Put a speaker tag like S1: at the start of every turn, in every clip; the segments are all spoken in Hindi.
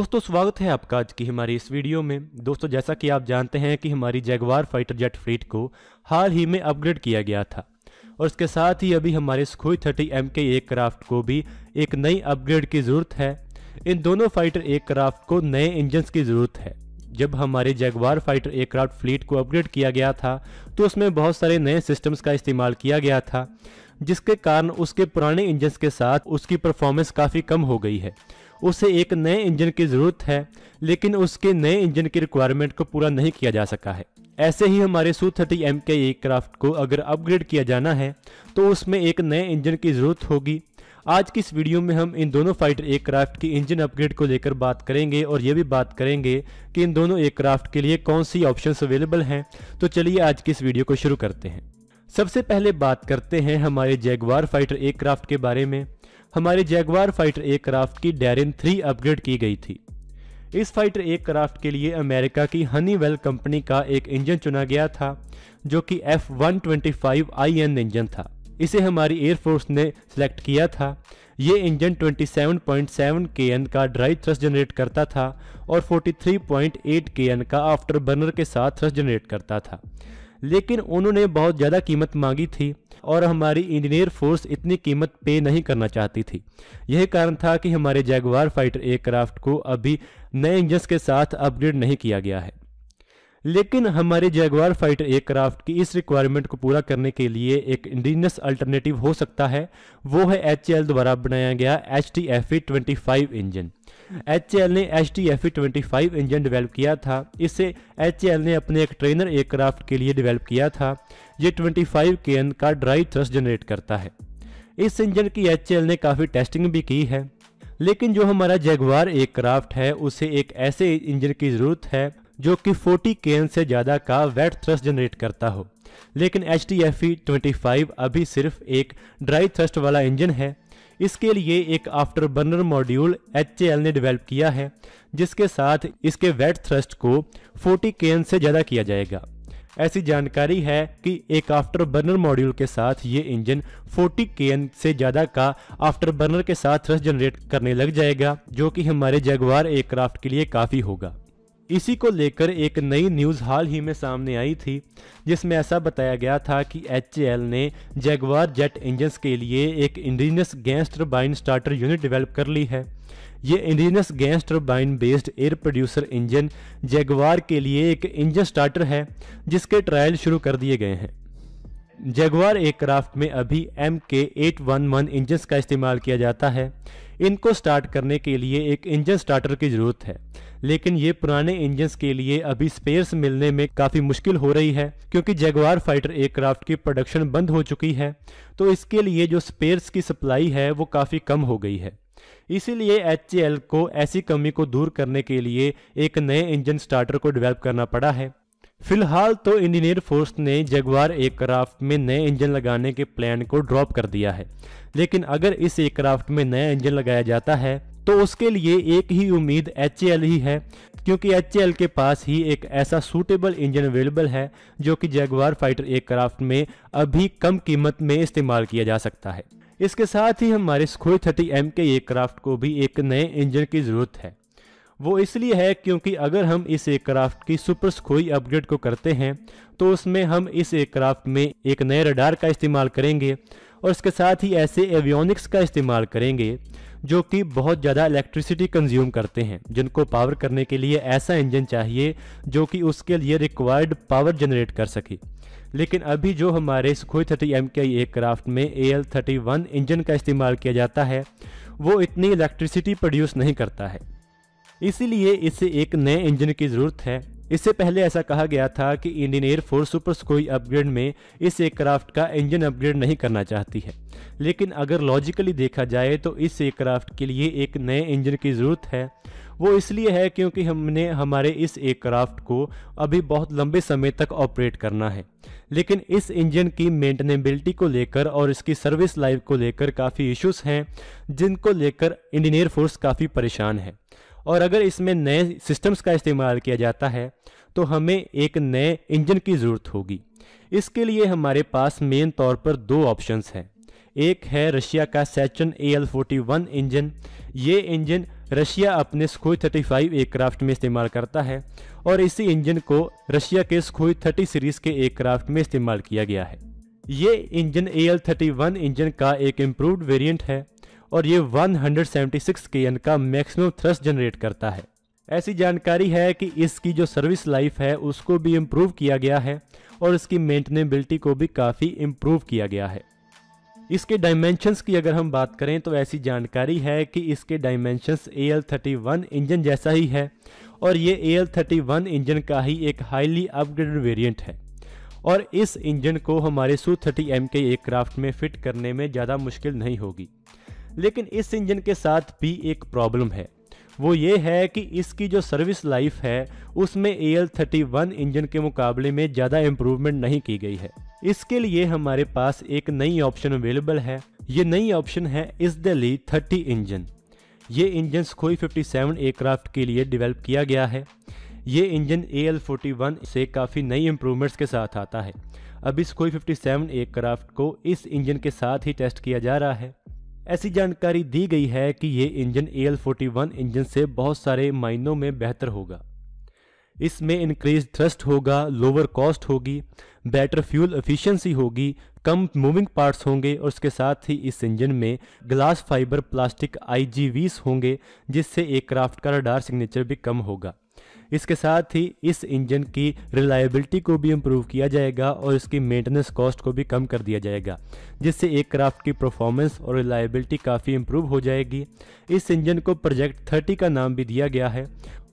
S1: दोस्तों स्वागत है आपका आज की हमारी इस वीडियो में दोस्तों जैसा कि आप जानते हैं कि हमारी जैगवार फाइटर जेट फ्लीट को हाल ही में अपग्रेड किया गया था और इसके साथ ही अभी हमारे सुखोई थर्टी एम के एयरक्राफ्ट को भी एक नई अपग्रेड की ज़रूरत है इन दोनों फाइटर एयरक्राफ्ट को नए इंजन की ज़रूरत है जब हमारे जैगवार फाइटर एयरक्राफ्ट फ्लीट को अपग्रेड किया गया था तो उसमें बहुत सारे नए सिस्टम्स का इस्तेमाल किया गया था जिसके कारण उसके पुराने इंजन के साथ उसकी परफॉर्मेंस काफ़ी कम हो गई है उसे एक नए इंजन की ज़रूरत है लेकिन उसके नए इंजन की रिक्वायरमेंट को पूरा नहीं किया जा सका है ऐसे ही हमारे सू थर्टी एम के एयरक्राफ्ट को अगर अपग्रेड किया जाना है तो उसमें एक नए इंजन की ज़रूरत होगी आज की इस वीडियो में हम इन दोनों फाइटर एयरक्राफ्ट की इंजन अपग्रेड को लेकर बात करेंगे और ये भी बात करेंगे कि इन दोनों एयरक्राफ्ट के लिए कौन सी ऑप्शंस अवेलेबल हैं तो चलिए आज की इस वीडियो को शुरू करते हैं सबसे पहले बात करते हैं हमारे जैगवार फाइटर एयरक्राफ्ट के बारे में हमारी जैगवार फाइटर एयरक्राफ्ट की डेरिन थ्री अपग्रेड की गई थी इस फाइटर एयरक्राफ्ट के लिए अमेरिका की हनीवेल कंपनी का एक इंजन चुना गया था जो कि एफ वन ट्वेंटी इंजन था इसे हमारी एयरफोर्स ने सिलेक्ट किया था ये इंजन 27.7 kN का ड्राई थ्रस्ट जनरेट करता था और 43.8 kN का आफ्टर बर्नर के साथ थ्रस्ट जनरेट करता था लेकिन उन्होंने बहुत ज़्यादा कीमत मांगी थी और हमारी इंजीनियर फोर्स इतनी कीमत पे नहीं करना चाहती थी यही कारण था कि हमारे जैगवार फाइटर एयरक्राफ्ट को अभी नए इंजन के साथ अपग्रेड नहीं किया गया है लेकिन हमारे जैगवार फाइटर एयरक्राफ्ट की इस रिक्वायरमेंट को पूरा करने के लिए एक इंडिजिनस अल्टरनेटिव हो सकता है वो है एच द्वारा बनाया गया H T F E twenty five engine H ने H T F E twenty five engine develop किया था इसे एच ने अपने एक ट्रेनर एयरक्राफ्ट के लिए डेवलप किया था ये ट्वेंटी फाइव के एन का ड्राई थ्रस्ट जनरेट करता है इस इंजन की एच ने काफ़ी टेस्टिंग भी की है लेकिन जो हमारा जैगवार एयरक्राफ्ट है उसे एक ऐसे इंजन की ज़रूरत है जो कि 40 के से ज़्यादा का वेट थ्रस्ट जनरेट करता हो लेकिन H T F E twenty five अभी सिर्फ एक ड्राई थ्रस्ट वाला इंजन है इसके लिए एक आफ्टर बर्नर मॉड्यूल एच ने डेवलप किया है जिसके साथ इसके वेट थ्रस्ट को 40 के से ज़्यादा किया जाएगा ऐसी जानकारी है कि एक आफ्टर बर्नर मॉड्यूल के साथ ये इंजन 40 के से ज़्यादा का आफ्टर बर्नर के साथ थ्रस्ट जनरेट करने लग जाएगा जो कि हमारे जगवार एयरक्राफ्ट के लिए काफ़ी होगा इसी को लेकर एक नई न्यूज़ हाल ही में सामने आई थी जिसमें ऐसा बताया गया था कि एच ने जैगवार जेट इंजन्स के लिए एक indigenous gas turbine starter unit develop कर ली है ये indigenous gas turbine based air producer engine Jaguar के लिए एक इंजन स्टार्टर है जिसके ट्रायल शुरू कर दिए गए हैं जैगवार एयरक्राफ्ट में अभी एम के एट वन वन इंजन का इस्तेमाल किया जाता है इनको स्टार्ट करने के लिए एक इंजन स्टार्टर की जरूरत है लेकिन ये पुराने इंजन के लिए अभी स्पेयर्स मिलने में काफी मुश्किल हो रही है क्योंकि जगवार फाइटर एयरक्राफ्ट की प्रोडक्शन बंद हो चुकी है तो इसके लिए जो स्पेयर्स की सप्लाई है वो काफी कम हो गई है इसीलिए एच को ऐसी कमी को दूर करने के लिए एक नए इंजन स्टार्टर को डेवलप करना पड़ा है फिलहाल तो इंडियन एयरफोर्स ने जगवार एयरक्राफ्ट में नए इंजन लगाने के प्लान को ड्रॉप कर दिया है लेकिन अगर इस एयरक्राफ्ट में नया इंजन लगाया जाता है तो उसके लिए एक ही उम्मीद एच ही है क्योंकि एच के पास ही एक ऐसा सूटेबल इंजन अवेलेबल है जो कि जगवार फाइटर एयरक्राफ्ट में अभी कम कीमत में इस्तेमाल किया जा सकता है इसके साथ ही हमारे स्कोई थर्टी एम के एयरक्राफ्ट को भी एक नए इंजन की ज़रूरत है वो इसलिए है क्योंकि अगर हम इस एयरक्राफ्ट की सुपर सुपरस्खोई अपग्रेड को करते हैं तो उसमें हम इस एयरक्राफ्ट में एक नए रडार का इस्तेमाल करेंगे और इसके साथ ही ऐसे एवियोनिक्स का इस्तेमाल करेंगे जो कि बहुत ज़्यादा इलेक्ट्रिसिटी कंज्यूम करते हैं जिनको पावर करने के लिए ऐसा इंजन चाहिए जो कि उसके लिए रिक्वायर्ड पावर जनरेट कर सके लेकिन अभी जो हमारे सुखोई थर्टी एम के एयरक्राफ्ट में A L thirty one engine का इस्तेमाल किया जाता है वो इतनी इलेक्ट्रिसिटी प्रोड्यूस नहीं करता है इसीलिए इसे एक नए इंजन की जरूरत है इससे पहले ऐसा कहा गया था कि Indian air force super Sukhoi upgrade में इस एयरक्राफ्ट का इंजन अपग्रेड नहीं करना चाहती है लेकिन अगर लॉजिकली देखा जाए तो इस एयरक्राफ्ट के लिए एक नए इंजन की ज़रूरत है वो इसलिए है क्योंकि हमने हमारे इस एयरक्राफ्ट को अभी बहुत लंबे समय तक ऑपरेट करना है लेकिन इस इंजन की मेंटेनेबिलिटी को लेकर और इसकी सर्विस लाइफ को लेकर काफ़ी इश्यूज हैं जिनको लेकर इंडियन एयरफोर्स काफ़ी परेशान है और अगर इसमें नए सिस्टम्स का इस्तेमाल किया जाता है तो हमें एक नए इंजन की ज़रूरत होगी इसके लिए हमारे पास मेन तौर पर दो ऑप्शंस हैं एक है रशिया का Saturn A L forty one engine ये इंजन रशिया अपने स्खोई 35 एयरक्राफ्ट में इस्तेमाल करता है और इसी इंजन को रशिया के स्खोई 30 सीरीज़ के एयरक्राफ्ट में इस्तेमाल किया गया है ये engine A L thirty one engine का एक इम्प्रूवड वेरियंट है और ये 176 kN का मैक्सिमम थ्रस्ट जनरेट करता है ऐसी जानकारी है कि इसकी जो सर्विस लाइफ है उसको भी इम्प्रूव किया गया है और इसकी मेंटेनेबिलिटी को भी काफ़ी इम्प्रूव किया गया है इसके डायमेंशंस की अगर हम बात करें तो ऐसी जानकारी है कि इसके डायमेंशंस ए एल इंजन जैसा ही है और ये ए एल इंजन का ही एक हाईली अपग्रेडेड वेरिएंट है और इस इंजन को हमारे सू थर्टी एम के एयरक्राफ्ट में फिट करने में ज़्यादा मुश्किल नहीं होगी लेकिन इस इंजन के साथ भी एक प्रॉब्लम है वो ये है कि इसकी जो सर्विस लाइफ है उसमें A L thirty one engine के मुकाबले में ज़्यादा इम्प्रूवमेंट नहीं की गई है इसके लिए हमारे पास एक नई ऑप्शन अवेलेबल है ये नई ऑप्शन है इस दिल्ली थर्टी इंजन ये इंजन स्कोई 57 एयरक्राफ्ट के लिए डेवलप किया गया है ये इंजन ए एल से काफ़ी नई इम्प्रूवमेंट्स के साथ आता है अब इस कोई 57 एयरक्राफ्ट को इस इंजन के साथ ही टेस्ट किया जा रहा है ऐसी जानकारी दी गई है कि ये engine A L forty engine से बहुत सारे मायनों में बेहतर होगा इसमें इंक्रीज थ्रस्ट होगा लोअर कॉस्ट होगी बेटर फ्यूल एफिशिएंसी होगी कम मूविंग पार्ट्स होंगे और उसके साथ ही इस इंजन में ग्लास फाइबर प्लास्टिक आईजीवीस होंगे जिससे एयरक्राफ्ट का रडार सिग्नेचर भी कम होगा इसके साथ ही इस इंजन की रिलायबिलिटी को भी इम्प्रूव किया जाएगा और इसकी मेंटेनेंस कॉस्ट को भी कम कर दिया जाएगा जिससे एयरक्राफ्ट की परफॉर्मेंस और रिलायबिलिटी काफ़ी इम्प्रूव हो जाएगी इस इंजन को प्रोजेक्ट थर्टी का नाम भी दिया गया है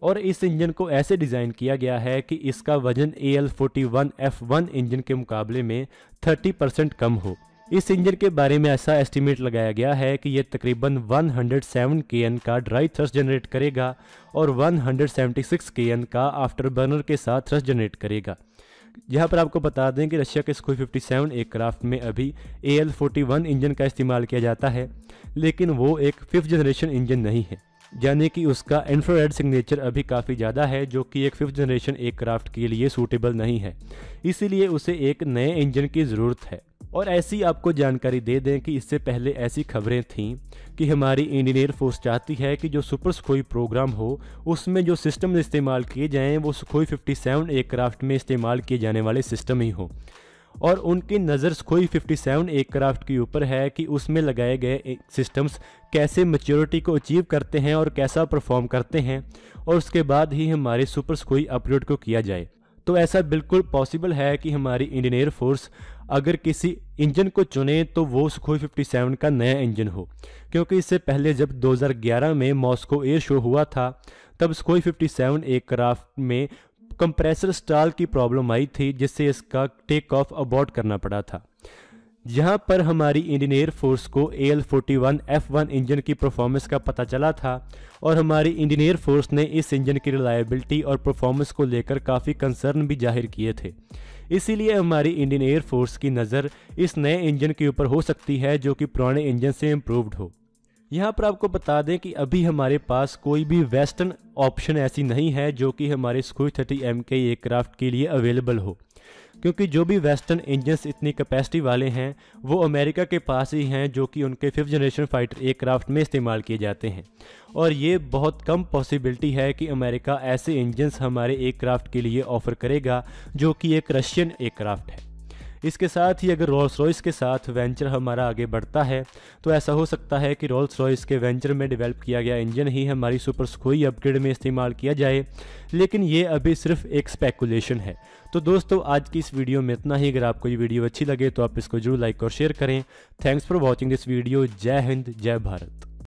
S1: और इस इंजन को ऐसे डिज़ाइन किया गया है कि इसका वजन A L forty one F one engine के मुकाबले में थर्टी परसेंट कम हो इस इंजन के बारे में ऐसा एस्टीमेट लगाया गया है कि यह तकरीबन 107 एन का ड्राई थ्रस्ट जनरेट करेगा और 176 एन का आफ्टर बर्नर के साथ थ्रस्ट जनरेट करेगा यहाँ पर आपको बता दें कि रशिया के स्कूल फिफ्टी सेवन एयरक्राफ्ट में अभी ए एल इंजन का इस्तेमाल किया जाता है लेकिन वो एक फिफ्थ जनरेशन इंजन नहीं है यानी कि उसका इन्फ्रारेड सिग्नेचर अभी काफ़ी ज़्यादा है जो कि एक फिफ्थ जनरेशन एयरक्राफ्ट के लिए सूटेबल नहीं है इसीलिए उसे एक नए इंजन की ज़रूरत है और ऐसी आपको जानकारी दे दें कि इससे पहले ऐसी खबरें थीं कि हमारी इंडियन एयरफोर्स चाहती है कि जो सुपर सुखोई प्रोग्राम हो उसमें जो सिस्टम इस्तेमाल किए जाएँ वो सुखोई 57 एयरक्राफ्ट में इस्तेमाल किए जाने वाले सिस्टम ही हो और उनकी नज़र सुखोई 57 एयरक्राफ्ट के ऊपर है कि उसमें लगाए गए सिस्टम्स कैसे मच्योरिटी को अचीव करते हैं और कैसा परफॉर्म करते हैं और उसके बाद ही हमारे सुपर सुखोई अपग्रेड को किया जाए तो ऐसा बिल्कुल पॉसिबल है कि हमारी इंडियन एयर फोर्स अगर किसी इंजन को चुने तो वो सुखोई 57 का नया इंजन हो क्योंकि इससे पहले जब 2011 में मॉस्को एयर शो हुआ था तब सुखोई 57 एयरक्राफ्ट में कंप्रेसर स्टाल की प्रॉब्लम आई थी जिससे इसका टेक ऑफ अबॉर्ड करना पड़ा था यहाँ पर हमारी इंडियन एयर फोर्स को A L forty one F one engine की परफॉर्मेंस का पता चला था और हमारी इंडियन एयर फोर्स ने इस इंजन की रिलायबिलिटी और परफॉर्मेंस को लेकर काफ़ी कंसर्न भी जाहिर किए थे इसीलिए हमारी इंडियन एयरफोर्स की नज़र इस नए इंजन के ऊपर हो सकती है जो कि पुराने इंजन से इम्प्रूवड हो यहाँ पर आपको बता दें कि अभी हमारे पास कोई भी वेस्टर्न ऑप्शन ऐसी नहीं है जो कि हमारे स्कूल थर्टी एम के एयरक्राफ्ट के लिए अवेलेबल हो क्योंकि जो भी वेस्टर्न इंजन्स इतनी कैपेसिटी वाले हैं वो अमेरिका के पास ही हैं जो कि उनके फिफ्थ जनरेशन फाइटर एयरक्राफ्ट में इस्तेमाल किए जाते हैं और ये बहुत कम पॉसिबिलिटी है कि अमेरिका ऐसे इंजन्स हमारे एयरक्राफ्ट के लिए ऑफर करेगा जो कि एक रशियन एयरक्राफ्ट है इसके साथ ही अगर रोल्स रॉयस के साथ वेंचर हमारा आगे बढ़ता है तो ऐसा हो सकता है कि रोल्स रॉयस के वेंचर में डेवलप किया गया इंजन ही हमारी सुपर स्कोई अपग्रेड में इस्तेमाल किया जाए लेकिन ये अभी सिर्फ एक स्पेकुलेशन है तो दोस्तों आज की इस वीडियो में इतना ही अगर आपको ये वीडियो अच्छी लगे तो आप इसको जरूर लाइक और शेयर करें thanks for watching this video जय हिंद जय भारत